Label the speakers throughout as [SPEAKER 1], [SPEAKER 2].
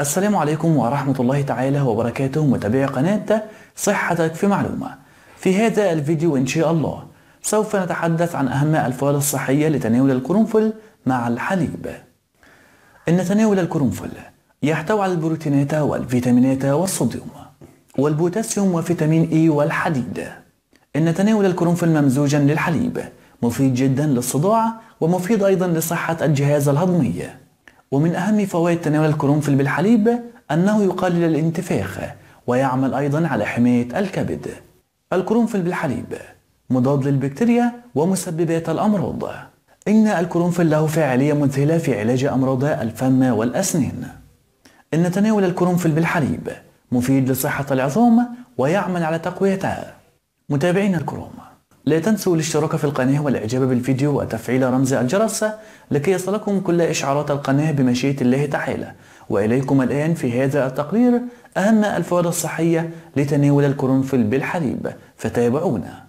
[SPEAKER 1] السلام عليكم ورحمة الله تعالى وبركاته متابعي قناة صحتك في معلومة في هذا الفيديو إن شاء الله سوف نتحدث عن أهم الفوائد الصحية لتناول القرنفل مع الحليب إن تناول القرنفل يحتوي على البروتينات والفيتامينات والصوديوم والبوتاسيوم وفيتامين إي والحديد إن تناول القرنفل ممزوجا للحليب مفيد جدا للصداع ومفيد أيضا لصحة الجهاز الهضمي ومن أهم فوائد تناول القرنفل بالحليب أنه يقلل الانتفاخ ويعمل أيضا على حماية الكبد القرنفل بالحليب مضاد للبكتيريا ومسببات الأمراض إن القرنفل له فاعلية مذهلة في علاج أمراض الفم والأسنان إن تناول القرنفل بالحليب مفيد لصحة العظام ويعمل على تقويتها متابعين الكرام لا تنسوا الاشتراك في القناة والإعجاب بالفيديو وتفعيل رمز الجرس لكي يصلكم كل إشعارات القناة بمشيئة الله تعالى وإليكم الآن في هذا التقرير أهم الفوائد الصحية لتناول القرنفل بالحليب فتابعونا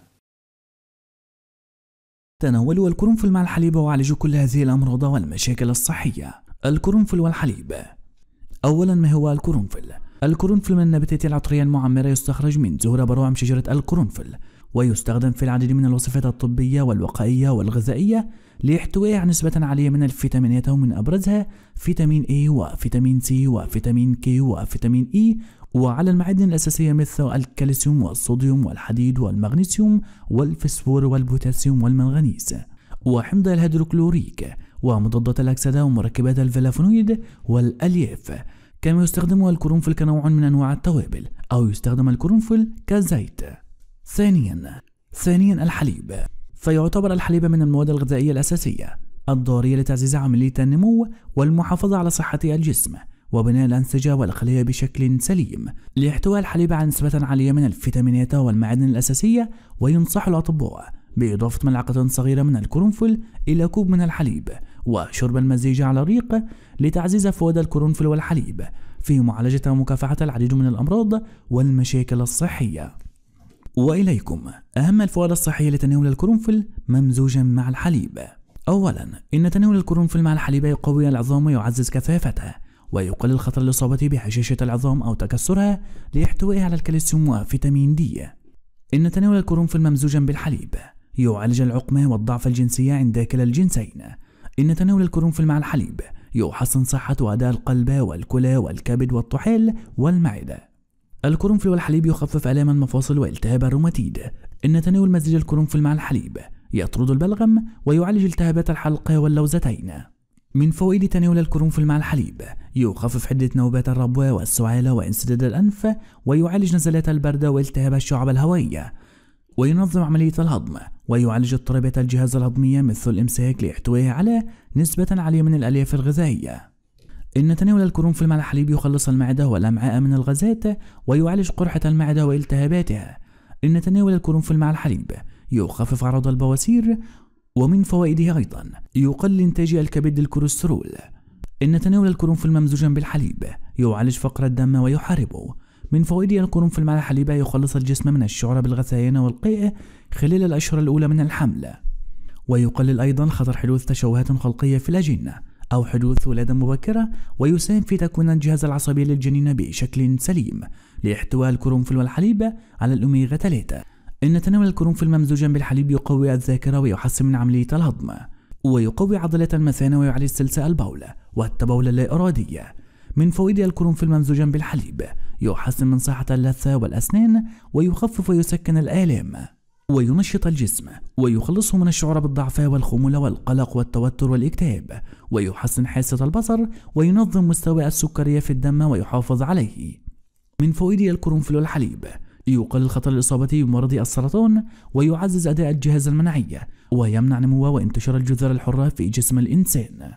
[SPEAKER 1] تناول القرنفل مع الحليب وعالج كل هذه الأمراض والمشاكل الصحية القرنفل والحليب أولا ما هو القرنفل؟ القرنفل من النباتات العطرية المعمرة يستخرج من زهور بروعم شجرة القرنفل ويستخدم في العديد من الوصفات الطبية والوقائية والغذائية لاحتوائه على نسبة عالية من الفيتامينات ومن أبرزها فيتامين A وفيتامين C وفيتامين K وفيتامين E وعلى المعادن الأساسية مثل الكالسيوم والصوديوم والحديد والمغنيسيوم والفسفور والبوتاسيوم والمنغنيز وحمض الهيدروكلوريك ومضادات الأكسدة ومركبات الفلافونويد والألياف كما يستخدم القرنفل كنوع من أنواع التوابل أو يستخدم القرنفل كزيت ثانيا ثانيا الحليب فيعتبر الحليب من المواد الغذائية الأساسية الضارية لتعزيز عملية النمو والمحافظة على صحة الجسم وبناء الأنسجة والخلية بشكل سليم ليحتوي الحليب على نسبة عالية من الفيتامينات والمعادن الأساسية وينصح الأطباء بإضافة ملعقة صغيرة من القرنفل إلى كوب من الحليب وشرب المزيج على الريق لتعزيز فوائد القرنفل والحليب في معالجة ومكافحة العديد من الأمراض والمشاكل الصحية وإليكم أهم الفوائد الصحية لتناول القرنفل ممزوجا مع الحليب أولا إن تناول القرنفل مع الحليب يقوي العظام ويعزز كثافتها ويقلل خطر الإصابة بهشاشة العظام أو تكسرها لاحتوائه على الكالسيوم وفيتامين دي إن تناول القرنفل ممزوجا بالحليب يعالج العقمة والضعف الجنسية عند كلا الجنسين إن تناول القرنفل مع الحليب يحسن صحة وأداء القلب والكلى والكبد والطحال والمعدة القرنفل والحليب يخفف آلام المفاصل والتهاب الروماتيد إن تناول مزيج القرنفل مع الحليب يطرد البلغم ويعالج التهابات الحلق واللوزتين من فوائد تناول القرنفل مع الحليب يخفف حدة نوبات الربوة والسعالة وانسداد الأنف ويعالج نزلات البرد والتهاب الشعب الهوائية وينظم عملية الهضم ويعالج اضطرابات الجهاز الهضمي مثل الإمساك لاحتوائه على نسبة عالية من الألياف الغذائية إن تناول القرنفل مع الحليب يخلص المعدة والأمعاء من الغازات ويعالج قرحة المعدة والتهاباتها إن تناول القرنفل مع الحليب يخفف عرض البواسير ومن فوائده أيضا يقلل إنتاج الكبد الكوليسترول إن تناول القرنفل ممزوجا بالحليب يعالج فقر الدم ويحاربه من فوائده القرنفل مع الحليب يخلص الجسم من الشعر بالغثيان والقيء خلال الأشهر الأولى من الحمل ويقلل أيضا خطر حدوث تشوهات خلقية في الأجنة أو حدوث ولادة مبكرة ويساهم في تكوين الجهاز العصبي للجنين بشكل سليم لاحتواء القرنفل والحليب على الأوميغا 3 إن تناول القرنفل ممزوجا بالحليب يقوي الذاكرة ويحسن من عملية الهضم ويقوي عضلة المثانة ويعالج سلسة البول والتبول اللا إرادية من فوائد القرنفل ممزوجا بالحليب يحسن من صحة اللثة والأسنان ويخفف ويسكن الآلام وينشط الجسم ويخلصه من الشعور بالضعف والخمول والقلق والتوتر والاكتئاب ويحسن حاسة البصر وينظم مستوى السكرية في الدم ويحافظ عليه من فوائد القرنفل والحليب يقلل خطر الإصابة بمرض السرطان ويعزز أداء الجهاز المناعي ويمنع نمو وانتشار الجذور الحرة في جسم الإنسان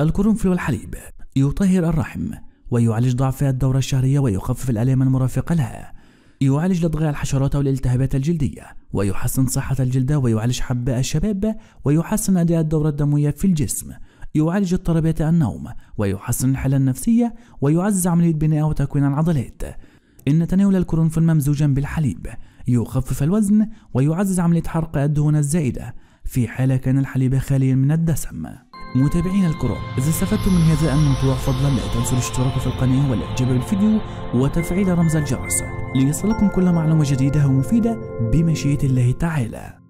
[SPEAKER 1] القرنفل والحليب يطهر الرحم ويعالج ضعف الدورة الشهرية ويخفف الآلام المرافقة لها يعالج لدغاء الحشرات والالتهابات الجلدية ويحسن صحة الجلد ويعالج حباء الشباب ويحسن أداء الدورة الدموية في الجسم يعالج اضطرابات النوم ويحسن الحالة النفسية ويعزز عملية بناء وتكوين العضلات إن تناول القرنفل ممزوجا بالحليب يخفف الوزن ويعزز عملية حرق الدهون الزائدة في حالة كان الحليب خاليا من الدسم متابعينا الكرام إذا استفدتم من هذا الموضوع فضلا لا تنسوا الاشتراك في القناة والإعجاب بالفيديو وتفعيل رمز الجرس ليصلكم كل معلومة جديدة ومفيدة بمشيئة الله تعالى